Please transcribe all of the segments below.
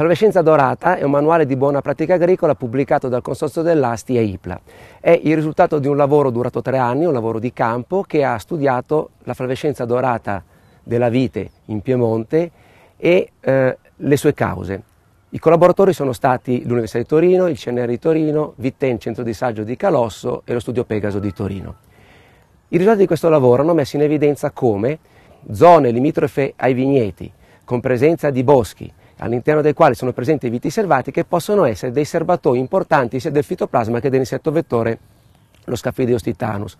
Flavescenza dorata è un manuale di buona pratica agricola pubblicato dal Consorzio dell'Asti e IPLA. È il risultato di un lavoro durato tre anni, un lavoro di campo che ha studiato la flavescenza dorata della vite in Piemonte e eh, le sue cause. I collaboratori sono stati l'Università di Torino, il CNR di Torino, Vitten Centro di Saggio di Calosso e lo Studio Pegaso di Torino. I risultati di questo lavoro hanno messo in evidenza come zone limitrofe ai vigneti, con presenza di boschi, all'interno dei quali sono presenti viti servati che possono essere dei serbatoi importanti sia del fitoplasma che dell'insetto vettore, lo Scaphideus titanus.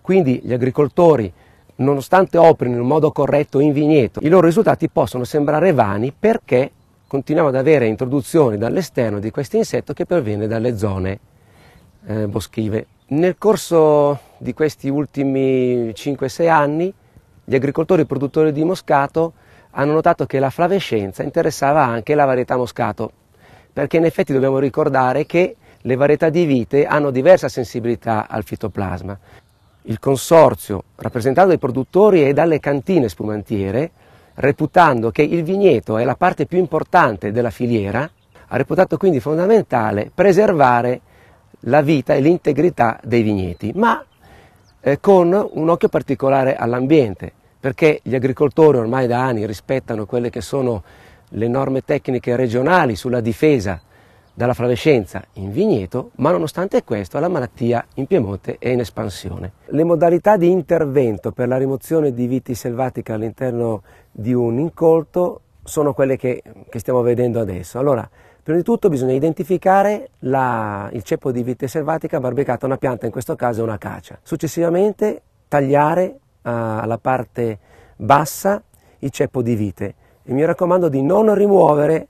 Quindi gli agricoltori, nonostante operino in modo corretto in vigneto, i loro risultati possono sembrare vani perché continuiamo ad avere introduzioni dall'esterno di questo insetto che proviene dalle zone eh, boschive. Nel corso di questi ultimi 5-6 anni gli agricoltori produttori di moscato hanno notato che la flavescenza interessava anche la varietà moscato, perché in effetti dobbiamo ricordare che le varietà di vite hanno diversa sensibilità al fitoplasma. Il consorzio, rappresentato dai produttori e dalle cantine spumantiere, reputando che il vigneto è la parte più importante della filiera, ha reputato quindi fondamentale preservare la vita e l'integrità dei vigneti, ma eh, con un occhio particolare all'ambiente perché gli agricoltori ormai da anni rispettano quelle che sono le norme tecniche regionali sulla difesa dalla flavescenza in vigneto, ma nonostante questo la malattia in Piemonte è in espansione. Le modalità di intervento per la rimozione di viti selvatica all'interno di un incolto sono quelle che, che stiamo vedendo adesso. Allora, Prima di tutto bisogna identificare la, il ceppo di vite selvatica barbicata una pianta, in questo caso è una caccia. Successivamente tagliare alla parte bassa il ceppo di vite e mi raccomando di non rimuovere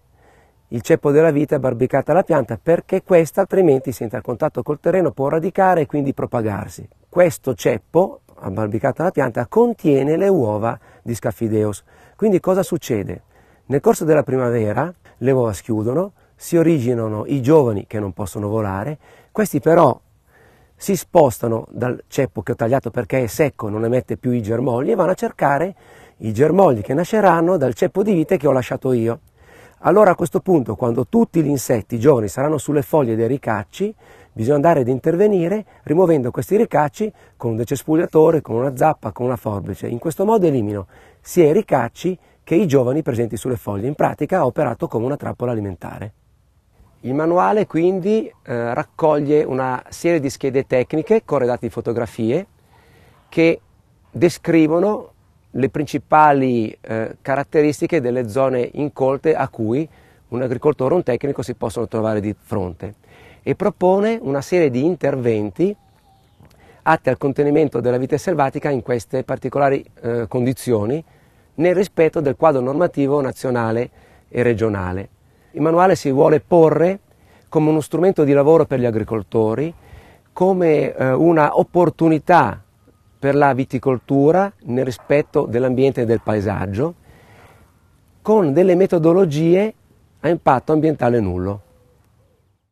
il ceppo della vite barbicata alla pianta perché questa altrimenti se entra a contatto col terreno può radicare e quindi propagarsi. Questo ceppo barbicata alla pianta contiene le uova di Scaffideus. Quindi cosa succede? Nel corso della primavera le uova schiudono, si originano i giovani che non possono volare, questi però si spostano dal ceppo che ho tagliato perché è secco, non emette più i germogli e vanno a cercare i germogli che nasceranno dal ceppo di vite che ho lasciato io. Allora a questo punto, quando tutti gli insetti giovani saranno sulle foglie dei ricacci, bisogna andare ad intervenire rimuovendo questi ricacci con un decespugliatore, con una zappa, con una forbice. In questo modo elimino sia i ricacci che i giovani presenti sulle foglie. In pratica ho operato come una trappola alimentare. Il manuale quindi eh, raccoglie una serie di schede tecniche corredate di fotografie che descrivono le principali eh, caratteristiche delle zone incolte a cui un agricoltore o un tecnico si possono trovare di fronte e propone una serie di interventi atti al contenimento della vita selvatica in queste particolari eh, condizioni nel rispetto del quadro normativo nazionale e regionale. Il manuale si vuole porre come uno strumento di lavoro per gli agricoltori, come eh, una opportunità per la viticoltura nel rispetto dell'ambiente e del paesaggio, con delle metodologie a impatto ambientale nullo.